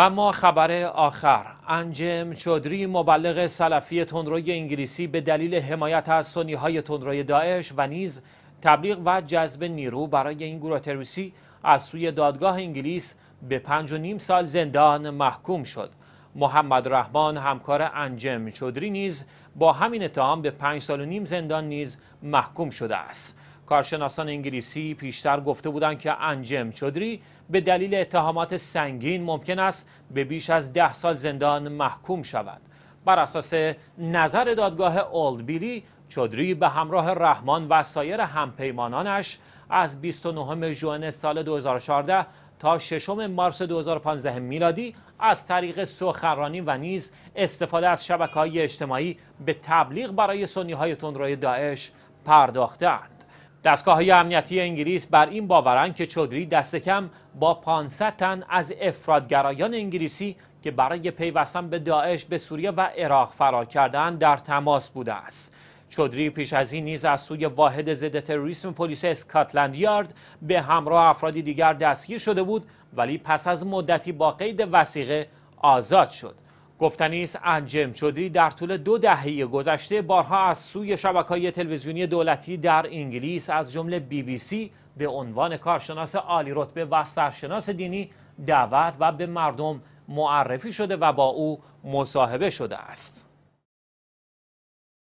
و ما خبر آخر انجم چودری مبلغ سلفی تندروی انگلیسی به دلیل حمایت از سنی های تندروی داعش و نیز تبلیغ و جذب نیرو برای این گروه تروریستی از سوی دادگاه انگلیس به پنج و نیم سال زندان محکوم شد محمد رحمان همکار انجم چودری نیز با همین اتهام به پنج سال و نیم زندان نیز محکوم شده است کارشناسان انگلیسی پیشتر گفته بودند که انجم چودری به دلیل اتهامات سنگین ممکن است به بیش از ده سال زندان محکوم شود. بر اساس نظر دادگاه اولد بیلی چودری به همراه رحمان و سایر همپیمانانش از 29 ژوئن سال 2014 تا 6 مارس 2015 میلادی از طریق سخنرانی و نیز استفاده از شبکه های اجتماعی به تبلیغ برای سنی های تندروی داعش پرداختند. دستگاه های امنیتی انگلیس بر این باورند که چودری دست کم با 500 تن از افرادگرایان انگلیسی که برای پیوستن به داعش به سوریه و عراق فرار کردن در تماس بوده است. چودری پیش از این نیز از سوی واحد ضد تروریسم پلیس اسکاتلند یارد به همراه افرادی دیگر دستگیر شده بود ولی پس از مدتی با قید وسیقه آزاد شد. گفتنی است انجم چودری در طول دو دهه گذشته بارها از سوی شبکه‌های تلویزیونی دولتی در انگلیس از جمله بی بی سی به عنوان کارشناس عالی رتبه و سرشناس دینی دعوت و به مردم معرفی شده و با او مصاحبه شده است.